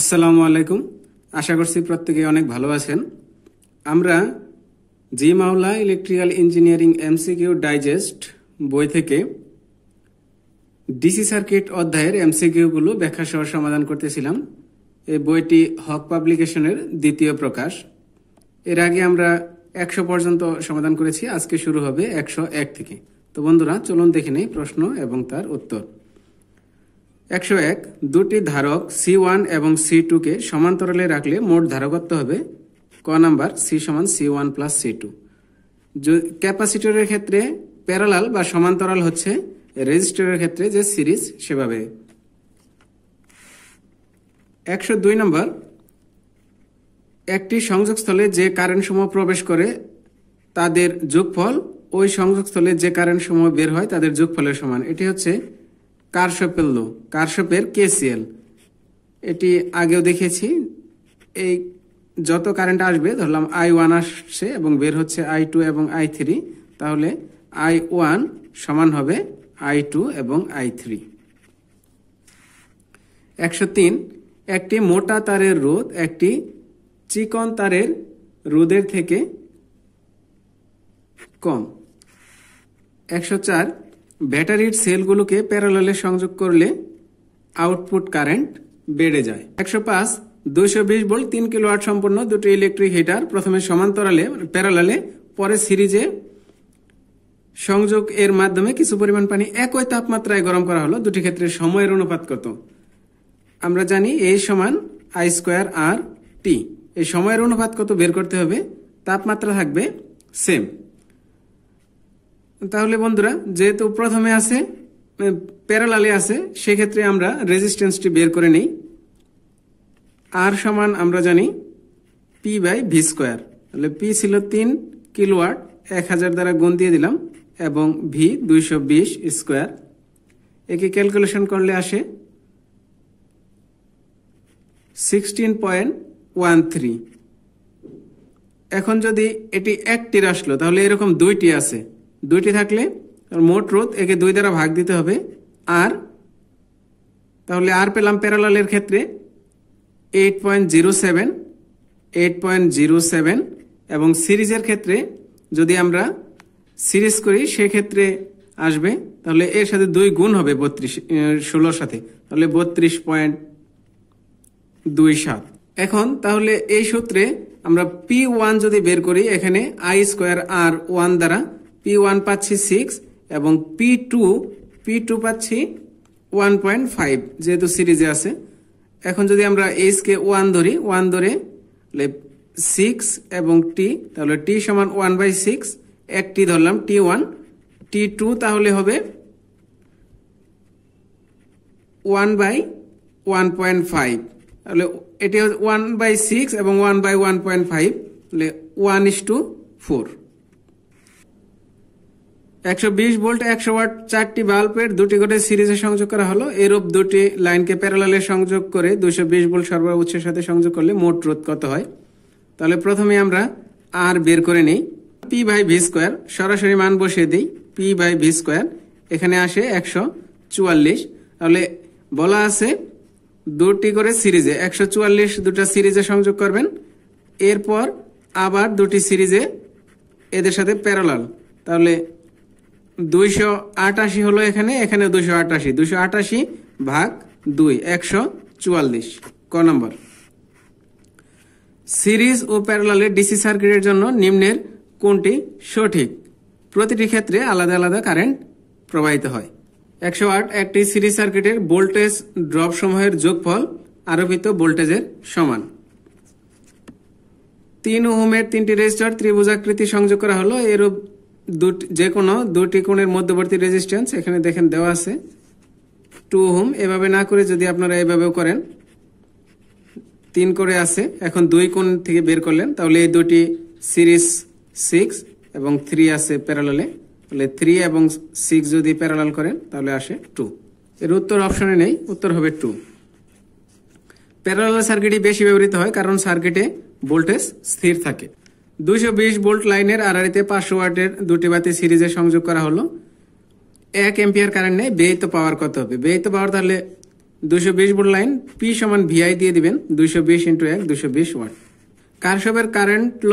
আসসালামু আলাইকুম আশা করছি প্রত্যেকে অনেক ভালো আছেন আমরা জি মাওলা ইলেকট্রিক্যাল ইঞ্জিনিয়ারিং এমসিকিউ ডাইজেস্ট বই থেকে ডিসি সার্কিট অধ্যায়ের এমসিকিউগুলো ব্যাখ্যা সহ সমাধান করতেছিলাম এই বইটি হক পাবলিকেশনের দ্বিতীয় প্রকাশ এর আগে আমরা একশো পর্যন্ত সমাধান করেছি আজকে শুরু হবে একশো এক থেকে তো বন্ধুরা চলুন দেখে নেই প্রশ্ন এবং তার উত্তর একশো এক দুটি ধারক সি ওয়ান এবং সি টুকে সমান্তরালে রাখলে মোট ধারকত্ব হবে ক নাম্বার সি সমান C one plus C two ক্যাপাসিটরের ক্ষেত্রে প্যারালাল বা সমান্তরাল হচ্ছে রেজিস্টরের ক্ষেত্রে যে সিরিজ সেভাবে একশো দুই নম্বর একটি সংযোগস্থলে যে কারেন্ট সমূহ প্রবেশ করে তাদের যোগফল ওই সংযোগস্থলে যে কারেন্ট সমূহ বের হয় তাদের যোগফলের সমান এটি হচ্ছে কারশপের লো কারশপের কেসিএল এটি আগেও দেখেছি এই যত কারেন্ট আসবে ধরলাম আই ওয়ান আসছে এবং বের হচ্ছে আই টু এবং আই থ্রি তাহলে আই ওয়ান সমান হবে আই টু এবং আই থ্রি একশো তিন একটি মোটা তারের রোদ একটি চিকন তারের রোদের থেকে কম একশো চার ব্যাটারির সেলগুলোকে প্যারালালে সংযোগ করলে আউটপুট কারেন্ট বেড়ে যায় একশো পাঁচ দুইশো বিশ ভোল্ট তিন আট সম্পূর্ণ দুটি ইলেকট্রিক হিটার প্রথমে সমান্তরালে প্যারালালে পরে সিরিজে সংযোগ এর মাধ্যমে কিছু পরিমাণ পানি একই তাপমাত্রায় গরম করা হলো দুটি ক্ষেত্রে সময়ের অনুপাত কত আমরা জানি এ সমান আই স্কোয়ার আর টি এই সময়ের অনুপাত কত বের করতে হবে তাপমাত্রা থাকবে সেম তাহলে বন্ধুরা যেহেতু প্রথমে আছে প্যারালালে আছে সেক্ষেত্রে আমরা রেজিস্ট্যান্সটি বের করে নিই আর সমান আমরা জানি পি বাই ভি স্কোয়ার তাহলে পি ছিল তিন কিলোয়াট এক হাজার দ্বারা গুণ দিয়ে দিলাম এবং ভি দুইশো বিশ স্কোয়ার একে ক্যালকুলেশন করলে আসে সিক্সটিন পয়েন্ট ওয়ান থ্রি এখন যদি এটি একটির আসলো তাহলে এরকম দুইটি আছে দুইটি থাকলে মোট রোধ একে দুই দ্বারা ভাগ দিতে হবে আর তাহলে আর পেলাম প্যারালালের ক্ষেত্রে eight point zero seven eight point zero seven এবং সিরিজের ক্ষেত্রে যদি আমরা সিরিজ করি সেক্ষেত্রে আসবে তাহলে এর সাথে দুই গুণ হবে বত্রিশ ষোলোর সাথে তাহলে বত্রিশ পয়েন্ট দুই সাত এখন তাহলে এই সূত্রে আমরা পি ওয়ান যদি বের করি এখানে আই স্কোয়ার আর ওয়ান দ্বারা পি ওয়ান পাচ্ছি সিক্স এবং পি টু পি টু পাচ্ছি ওয়ান পয়েন্ট ফাইভ যেহেতু সিরিজে আছে এখন যদি আমরা এইচকে ওয়ান ধরি ওয়ান ধরে সিক্স এবং টি তাহলে টি সমান ওয়ান বাই সিক্স এক টি ধরলাম টি ওয়ান টি টু তাহলে হবে one by one point five তাহলে এটি ওয়ান বাই সিক্স এবং one by one point five তাহলে ওয়ান ইস টু ফোর একশো বিশ ভোল্ট একশো ওয়াট চারটি বাল্বের দুটি করে সিরিজে সংযোগ করা হলো এরূপ দুটি লাইনকে প্যারালালে সংযোগ করে দুশো বিশ ভোল্ট সরবরাহ উৎসের সাথে সংযোগ করলে মোট রোধ কত হয় তাহলে প্রথমে আমরা আর বের করে নিই পি বাই ভি স্কোয়ার সরাসরি মান বসিয়ে দিই পি বাই ভি স্কোয়ার এখানে আসে একশো চুয়াল্লিশ তাহলে বলা আছে দুটি করে সিরিজে একশো চুয়াল্লিশ দুটা সিরিজে সংযোগ করবেন এরপর আবার দুটি সিরিজে এদের সাথে প্যারালাল তাহলে দুইশো আটাশি হলো এখানে এখানে দুশো আটাশি দুশো আটাশি ভাগ দুই একশো চুয়াল্লিশ ক নম্বর সিরিজ ও প্যারালালে ডিসি সার্কিটের জন্য নিম্নের কোনটি সঠিক প্রতিটি ক্ষেত্রে আলাদা আলাদা কারেন্ট প্রবাহিত হয় একশো আট একটি সিরিজ সার্কিটের ভোল্টেজ ড্রপ সমূহের যোগফল আরোপিত ভোল্টেজের সমান তিন ওহমের তিনটি রেজিস্টার ত্রিভুজাকৃতি সংযোগ করা হলো এরূপ দুটি যে কোনো দুটি কোণের মধ্যবর্তী রেজিস্ট্যান্স এখানে দেখেন দেওয়া আছে টু হোম এভাবে না করে যদি আপনারা এভাবেও করেন তিন করে আছে এখন দুই কোণ থেকে বের করলেন তাহলে এই দুটি সিরিজ সিক্স এবং থ্রি আছে প্যারালালে তাহলে থ্রি এবং সিক্স যদি প্যারালাল করেন তাহলে আসে টু এর উত্তর অপশনে নেই উত্তর হবে টু প্যারালাল সার্কিটই বেশি ব্যবহৃত হয় কারণ সার্কিটে ভোল্টেজ স্থির থাকে 220 বিশ বোল্ট লাইনের আড়াড়িতে পাঁচশো ওয়াটের দুটি বাতি সিরিজে সংযোগ করা হলো এক এম্পিয়ার কারেন্ট নেই ব্যয়িত পাওয়ার কত হবে ব্যয়িত পাওয়ার তাহলে দুশো বিশ বোল্ট লাইন পি সমান ভিআই দিয়ে দিবেন দুশো বিশ ইন্টু এক দুশো বিশ ওয়াট কারশপের কারেন্ট ল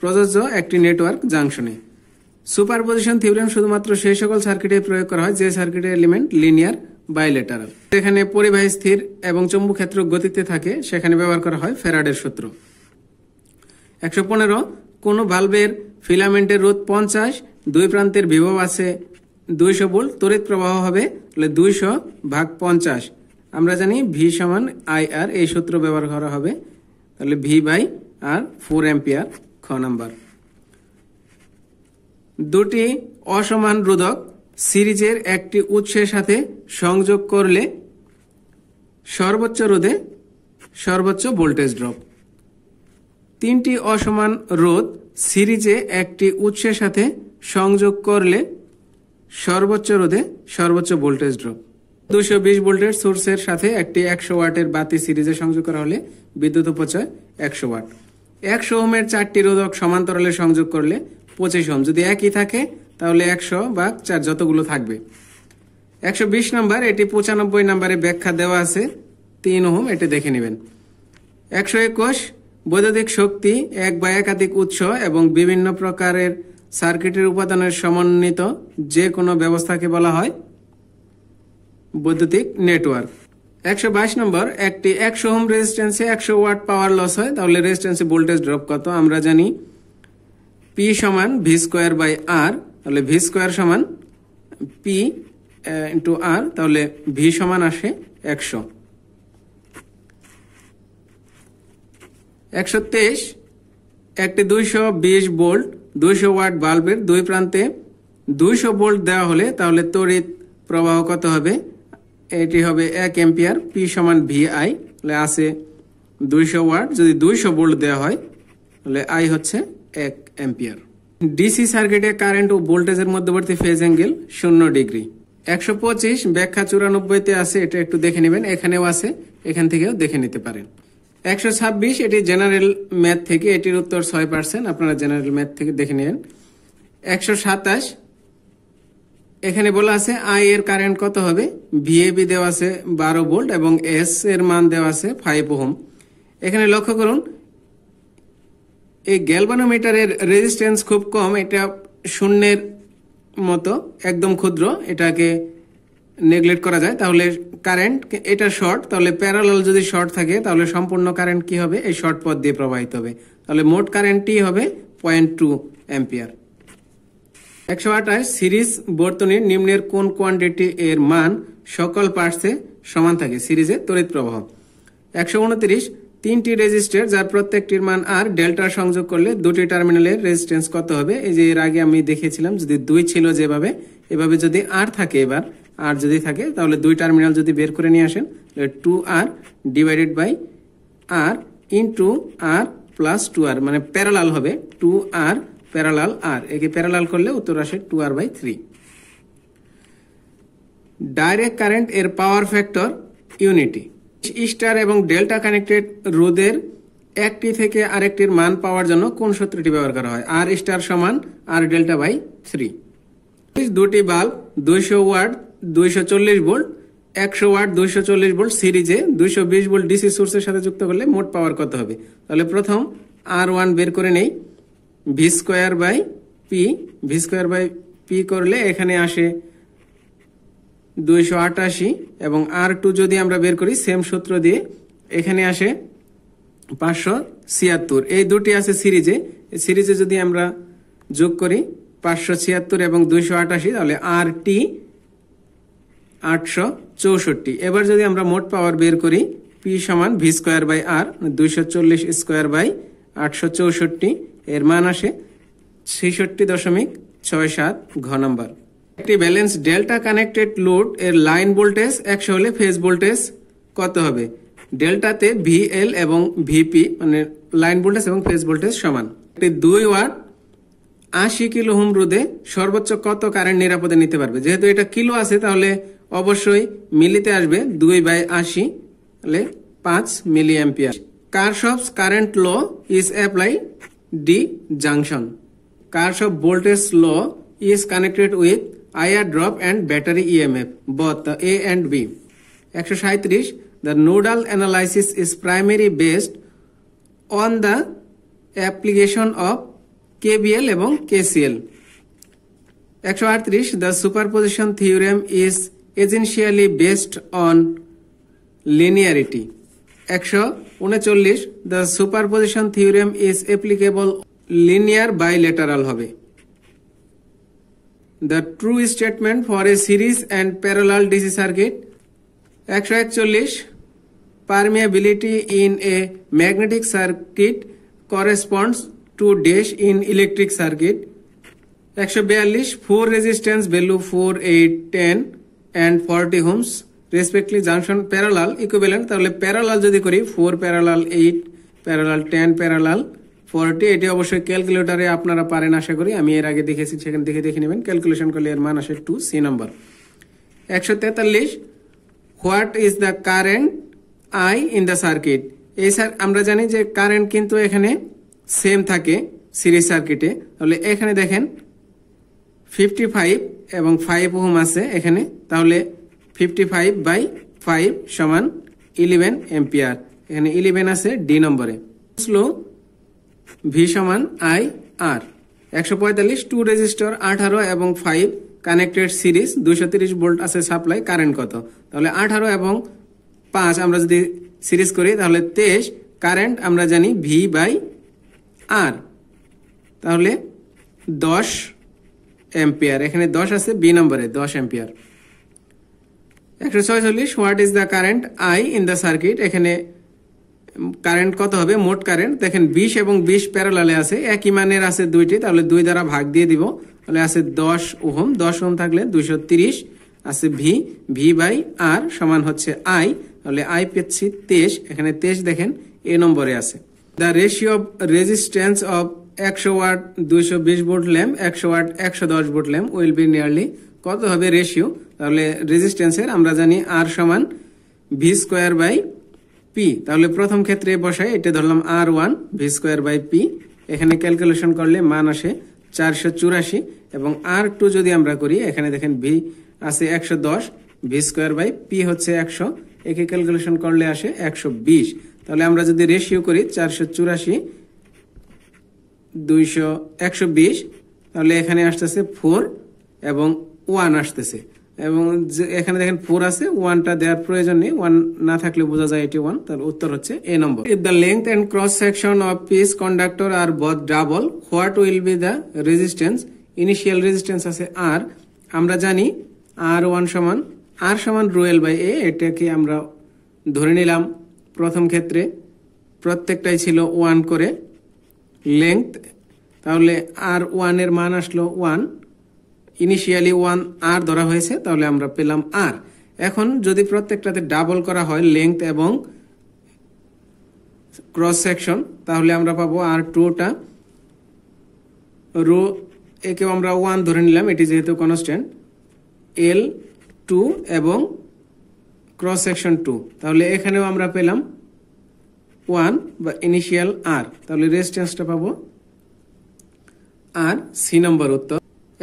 প্রযোজ্য একটি নেটওয়ার্ক জাংশনে সুপার পজিশন থিওরেম শুধুমাত্র সেই সকল সার্কিটে প্রয়োগ করা হয় যে সার্কিটের এলিমেন্ট লিনিয়ার বাইলেটারাল যেখানে পরিবাহী স্থির এবং চম্বু ক্ষেত্র গতিতে থাকে সেখানে ব্যবহার করা হয় ফেরাডের সূত্র একশো পনেরো কোনো ভালভের ফিলামেন্টের রোধ পঞ্চাশ দুই প্রান্তের বিভব আছে দুইশো বোল্ট তড়িৎ প্রবাহ হবে তাহলে দুইশো ভাগ পঞ্চাশ আমরা জানি ভি সমান আই আর এই সূত্র ব্যবহার করা হবে তাহলে V by R four ampere খ নাম্বার দুটি অসমান রোধক সিরিজের একটি উৎসের সাথে সংযোগ করলে সর্বোচ্চ রোধে সর্বোচ্চ ভোল্টেজ ড্রপ তিনটি অসমান রোধ সিরিজে একটি উৎসের সাথে সংযোগ করলে সর্বোচ্চ রোধে সর্বোচ্চ ভোল্টেজ ড্রপ দুশো বিশ ভোল্টের সোর্সের সাথে একটি একশো ওয়াটের বাতি সিরিজে সংযোগ করা হলে বিদ্যুৎ উপচয় একশো ওয়াট একশো ওমের চারটি রোধক সমান্তরালে সংযোগ করলে পঁচিশ ওম যদি একই থাকে তাহলে একশো বা চার যতগুলো থাকবে একশো বিশ নম্বর এটি পঁচানব্বই নম্বরে ব্যাখ্যা দেওয়া আছে তিন ওহম এটি দেখে নেবেন একশো একুশ বৈদ্যুতিক শক্তি এক বা একাধিক উৎস এবং বিভিন্ন প্রকারের সার্কিটের উপাদানের সমন্বিত যে কোনো ব্যবস্থাকে বলা হয় বৈদ্যুতিক নেটওয়ার্ক একশো বাইশ নম্বর একটি একশো হোম রেজিস্ট্যান্সে একশো ওয়াট পাওয়ার লস হয় তাহলে রেজিস্ট্যান্সে ভোল্টেজ ড্রপ কত আমরা জানি পি সমান ভি স্কোয়ার বাই আর তাহলে ভি স্কোয়ার সমান পি ইন্টু আর তাহলে ভি সমান আসে একশো একশো তেইশ একটি দুইশো বিশ বোল্ট দুইশো ওয়াট বাল্বের দুই প্রান্তে দুইশো বোল্ট দেওয়া হলে তাহলে তড়িৎ প্রবাহ কত হবে এটি হবে এক এম্পিয়ার পি সমান ভি আই তাহলে আছে দুইশো ওয়াট যদি দুইশো বোল্ট দেওয়া হয় তাহলে আই হচ্ছে এক এম্পিয়ার ডিসি সার্কিটে কারেন্ট ও ভোল্টেজের মধ্যবর্তী ফেজ অ্যাঙ্গেল শূন্য ডিগ্রি একশো পঁচিশ ব্যাখ্যা চুরানব্বইতে আছে এটা একটু দেখে নেবেন এখানেও আছে এখান থেকেও দেখে নিতে পারেন একশো ছাব্বিশ এটি জেনারেল ম্যাথ থেকে এটির উত্তর ছয় পার্সেন্ট আপনারা জেনারেল ম্যাথ থেকে দেখে নিন একশো সাতাশ এখানে বলা আছে আই এর কারেন্ট কত হবে ভিএবি দেওয়া আছে বারো ভোল্ট এবং এস এর মান দেওয়া আছে ফাইভ ওহম এখানে লক্ষ্য করুন এই গ্যালবানোমিটারের রেজিস্ট্যান্স খুব কম এটা শূন্যের মতো একদম ক্ষুদ্র এটাকে নেগলেক্ট করা যায় তাহলে কারেন্ট এটা শর্ট তাহলে প্যারালাল যদি শর্ট থাকে তাহলে সম্পূর্ণ কারেন্ট কি হবে এই শর্ট পথ দিয়ে প্রবাহিত হবে তাহলে মোট কারেন্টটি হবে পয়েন্ট টু অ্যাম্পিয়ার একশো আঠাশ সিরিজ বর্তনীর নিম্নের কোন কোয়ান্টিটি এর মান সকল পার্টসে সমান থাকে সিরিজের তড়িৎ প্রবাহ একশো উনত্রিশ তিনটি রেজিস্টার যার প্রত্যেকটির মান আর ডেল্টা সংযোগ করলে দুটি টার্মিনালের রেজিস্ট্যান্স কত হবে এই যে এর আগে আমি দেখেছিলাম যদি দুই ছিল যেভাবে এভাবে যদি আর থাকে এবার আর যদি থাকে তাহলে দুই টার্মিনাল যদি বের করে নিয়ে আসেন two R divided by R in two R plus two R মানে প্যারালাল হবে টু আর প্যারালাল আর একে প্যারালাল করলে উত্তর আসে two R by three direct current এর পাওয়ার ফ্যাক্টর ইউনিটি স্টার এবং ডেল্টা কানেক্টেড রোদের একটি থেকে আরেকটির মান পাওয়ার জন্য কোন সূত্রটি ব্যবহার করা হয় আর স্টার সমান আর ডেল্টা বাই থ্রি দুটি বাল্ব দুইশো ওয়ার্ড দুইশো চল্লিশ ভোল্ট একশো ওয়াট দুইশো চল্লিশ ভোল্ট সিরিজে দুইশো বিশ ভোল্ট ডিসি সোর্সের সাথে যুক্ত করলে মোট পাওয়ার কত হবে তাহলে প্রথম আর ওয়ান বের করে নেই V square by P V square by P করলে এখানে আসে দুইশো আটাশি এবং আর টু যদি আমরা বের করি সেম সূত্র দিয়ে এখানে আসে পাঁচশো ছিয়াত্তর এই দুটি আছে সিরিজে সিরিজে যদি আমরা যোগ করি পাঁচশো ছিয়াত্তর এবং দুইশো আটাশি তাহলে আর টি আটশো চৌষট্টি এবার যদি আমরা মোট পাওয়ার বের করি পি সমান ভি স্কোয়ার বাই আর দুইশো চল্লিশ স্কোয়ার বাই আটশো চৌষট্টি এর মান আসে ছেষট্টি দশমিক ছয় সাত ঘ নম্বর একটি ব্যালেন্স ডেল্টা কানেক্টেড লোড এর লাইন ভোল্টেজ একশো হলে ফেজ ভোল্টেজ কত হবে ডেল্টাতে ভিএল এবং ভিপি মানে লাইন ভোল্টেজ এবং ফেজ ভোল্টেজ সমান একটি দুই ওয়াট আশি কিলো হোম রোদে সর্বোচ্চ কত কারেন্ট নিরাপদে নিতে পারবে যেহেতু এটা কিলো আছে তাহলে অবশ্যই মিলিতে আসবে দুই বাই আশি তাহলে পাঁচ milliampere Kirchhoff's current law is apply the junction Kirchhoff voltage law is connected with IR drop and battery EMF both A and B একশো সাঁত্রিশ the nodal analysis is primary based on the application of KVL এবং KCL একশো আটত্রিশ the position theorem is essentially based on linearity একশো উনচল্লিশ the superposition theorem is applicable linear bilateral হবে the true statement for a series and parallel DC circuit একশো একচল্লিশ permeability in a magnetic circuit corresponds to dash in electric circuit একশো বিয়াল্লিশ four resistance value four eight ten and forty ohms respectively junction parallel equivalent তাহলে parallel যদি করি four parallel eight parallel ten parallel forty এটি অবশ্যই ক্যালকুলেটারে আপনারা পারেন আশা করি আমি এর আগে দেখেছি সেখান থেকে দেখে নেবেন ক্যালকুলেশন করলে এর মান আসে টু সি নম্বর একশো তেতাল্লিশ what is the current I in the circuit এই স্যার আমরা জানি যে কারেন্ট কিন্তু এখানে সেম থাকে সিরিজ সার্কিটে তাহলে এখানে দেখেন ফিফটি ফাইভ এবং ফাইভ ওহম আছে এখানে তাহলে ফিফটি ফাইভ বাই ফাইভ সমান ইলেভেন এম্পিয়ার এখানে ইলেভেন আছে ডি নম্বরে স্লো ভি সমান আই আর একশো পঁয়তাল্লিশ টু রেজিস্টার আঠারো এবং ফাইভ কানেক্টেড সিরিজ দুশো তিরিশ ভোল্ট আছে সাপ্লাই কারেন্ট কত তাহলে আঠারো এবং পাঁচ আমরা যদি সিরিজ করি তাহলে তেইশ কারেন্ট আমরা জানি ভি বাই আর তাহলে দশ অ্যাম্পিয়ার এখানে দশ আছে বি নম্বরে দশ অ্যাম্পিয়ার একশো ছয়চল্লিশ what is the current I in the circuit এখানে কারেন্ট কত হবে মোট কারেন্ট দেখেন বিশ এবং বিশ প্যারালালে আছে একই মানের আছে দুইটি তাহলে দুই দ্বারা ভাগ দিয়ে দিব তাহলে আছে দশ ওহম দশ ওহম থাকলে দুইশো তিরিশ আছে ভি ভি বাই আর সমান হচ্ছে আই তাহলে আই পেয়েছি তেইশ এখানে তেইশ দেখেন এ নম্বরে আছে the ratio of resistance of একশো ওয়াট দুইশো বিশ ভোল্ট ল্যাম্প একশো ওয়াট একশো দশ volt lamp will be nearly কত হবে রেশিও তাহলে রেজিস্ট্যান্সের আমরা জানি আর সমান ভি স্কোয়ার বাই পি তাহলে প্রথম ক্ষেত্রে বসাই এটা ধরলাম R one V square by P এখানে ক্যালকুলেশন করলে মান আসে চারশো চুরাশি এবং আর টু যদি আমরা করি এখানে দেখেন ভি আছে একশো দশ ভি স্কোয়ার বাই পি হচ্ছে একশো একে ক্যালকুলেশন করলে আসে একশো বিশ তাহলে আমরা যদি রেশিও করি চারশো চুরাশি দুইশো একশো বিশ তাহলে এখানে আসতেছে ফোর এবং ওয়ান আসতেছে এবং এখানে দেখেন ফোর আছে ওয়ানটা দেওয়ার প্রয়োজন নেই ওয়ান না থাকলে বোঝা যায় এটি ওয়ান তার উত্তর হচ্ছে A number if the length and cross section of piece conductor are both double what will be the resistance initial resistance আছে আর আমরা জানি আর ওয়ান সমান আর সমান রুয়েল বাই এ এটাকে আমরা ধরে নিলাম প্রথম ক্ষেত্রে প্রত্যেকটাই ছিল ওয়ান করে লেংথ তাহলে আর ওয়ানের মান আসলো ওয়ান ইনিশিয়ালি ওয়ান আর ধরা হয়েছে তাহলে আমরা পেলাম আর এখন যদি প্রত্যেকটাতে ডাবল করা হয় লেংথ এবং ক্রস সেকশন তাহলে আমরা পাবো আর টুটা রো একেও আমরা ওয়ান ধরে নিলাম এটি যেহেতু কনস্ট্যান্ট এল টু এবং ক্রস সেকশন টু তাহলে এখানেও আমরা পেলাম ওয়ান বা ইনিশিয়াল আর তাহলে রেস্ট টেন্সটা পাবো আর সি নম্বর উত্তর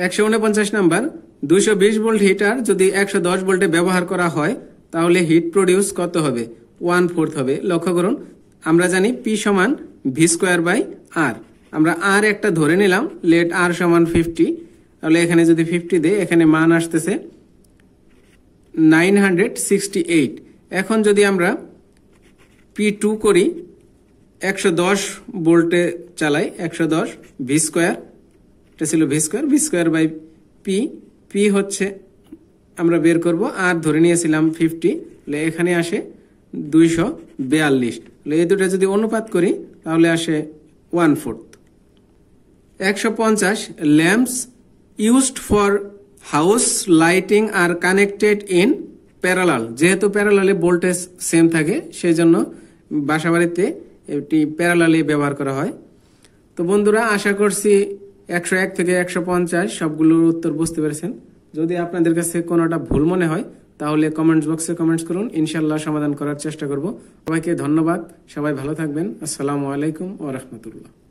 একশো উনপঞ্চাশ নাম্বার দুইশো বিশ ভোল্ট হিটার যদি একশো দশ ভোল্টে ব্যবহার করা হয় তাহলে হিট প্রডিউস কত হবে ওয়ান ফোর্থ হবে লক্ষ্য করুন আমরা জানি পি সমান ভি স্কোয়ার বাই আর আমরা আর একটা ধরে নিলাম লেট আর সমান ফিফটি তাহলে এখানে যদি ফিফটি দেয় এখানে মান আসতেছে নাইন হান্ড্রেড সিক্সটি এইট এখন যদি আমরা পি টু করি একশো দশ বোল্টে চালাই একশো দশ ভি স্কোয়ার এটা ছিল V square V square by P P হচ্ছে আমরা বের করব আর ধরে নিয়েছিলাম ফিফটি তাহলে এখানে আসে দুইশো বিয়াল্লিশ তাহলে এই দুটো যদি অনুপাত করি তাহলে আসে ওয়ান ফোর্থ একশো পঞ্চাশ lamps used for house lighting are connected in parallel যেহেতু প্যারালালে ভোল্টেজ সেম থাকে সেই জন্য বাসাবাড়িতে এটি প্যারালালি ব্যবহার করা হয় তো বন্ধুরা আশা করছি একশো এক থেকে একশো পঞ্চাশ সবগুলোর উত্তর বুঝতে পেরেছেন যদি আপনাদের কাছে কোনোটা ভুল মনে হয় তাহলে কমেন্টস বক্সে কমেন্টস করুন ইনশাল্লাহ সমাধান করার চেষ্টা করব সবাইকে ধন্যবাদ সবাই ভালো থাকবেন আসসালামু আলাইকুম ও রহমতুল্লাহ